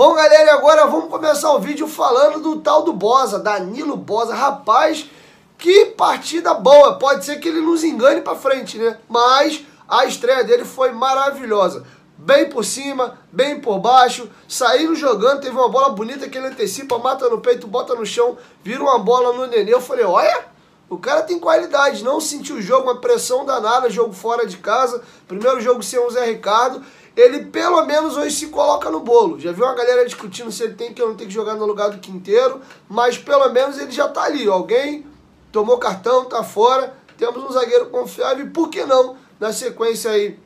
Bom, galera, agora vamos começar o vídeo falando do tal do Bosa, Danilo Bosa. Rapaz, que partida boa. Pode ser que ele nos engane para frente, né? Mas a estreia dele foi maravilhosa. Bem por cima, bem por baixo, saíram jogando, teve uma bola bonita que ele antecipa, mata no peito, bota no chão, vira uma bola no Nenê. Eu falei, olha, o cara tem qualidade, não sentiu o jogo, uma pressão danada, jogo fora de casa, primeiro jogo sem o Zé Ricardo. Ele pelo menos hoje se coloca no bolo. Já viu uma galera discutindo se ele tem que ou não tem que jogar no lugar do Quinteiro, mas pelo menos ele já tá ali. Alguém tomou cartão, tá fora. Temos um zagueiro confiável e por que não, na sequência aí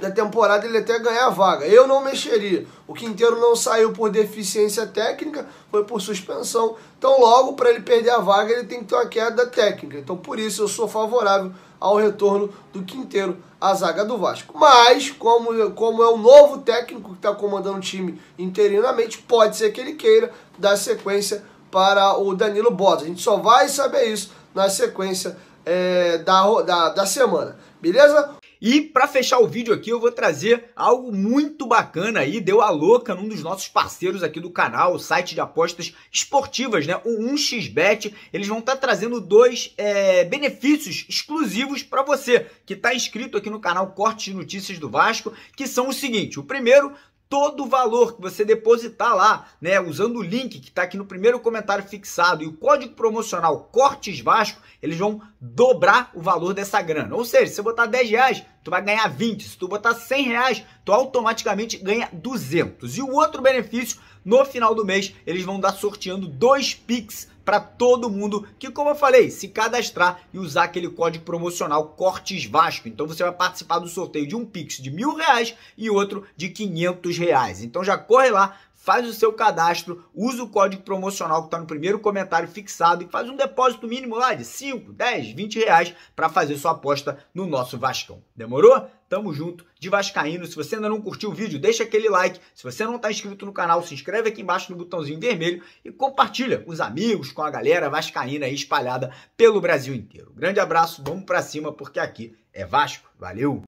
da temporada ele até ganhar a vaga. Eu não mexeria. O Quinteiro não saiu por deficiência técnica, foi por suspensão. Então, logo, para ele perder a vaga, ele tem que ter uma queda técnica. Então, por isso, eu sou favorável ao retorno do Quinteiro à zaga do Vasco. Mas, como, como é o novo técnico que está comandando o time interinamente, pode ser que ele queira dar sequência para o Danilo Bosa. A gente só vai saber isso na sequência é, da, da, da semana. Beleza? E para fechar o vídeo aqui, eu vou trazer algo muito bacana aí, deu a louca num dos nossos parceiros aqui do canal, o site de apostas esportivas, né? O 1xBet. Eles vão estar tá trazendo dois é, benefícios exclusivos para você que está inscrito aqui no canal Cortes de Notícias do Vasco, que são o seguinte: o primeiro, todo o valor que você depositar lá, né, usando o link que está aqui no primeiro comentário fixado e o código promocional Cortes Vasco, eles vão dobrar o valor dessa grana. Ou seja, se você botar 10 reais, tu vai ganhar 20. Se tu botar 100 reais, tu automaticamente ganha 200. E o outro benefício, no final do mês, eles vão dar sorteando dois Pix para todo mundo que, como eu falei, se cadastrar e usar aquele código promocional Cortes Vasco. Então você vai participar do sorteio de um Pix de mil reais e outro de quinhentos reais. Então já corre lá, faz o seu cadastro, usa o código promocional que está no primeiro comentário fixado e faz um depósito mínimo lá de 5, 10, 20 reais para fazer sua aposta no nosso Vascão. Demorou? Tamo junto de Vascaíno. Se você ainda não curtiu o vídeo, deixa aquele like. Se você não está inscrito no canal, se inscreve aqui embaixo no botãozinho vermelho e compartilha com os amigos, com a galera vascaína aí espalhada pelo Brasil inteiro. Grande abraço, vamos para cima porque aqui é Vasco. Valeu!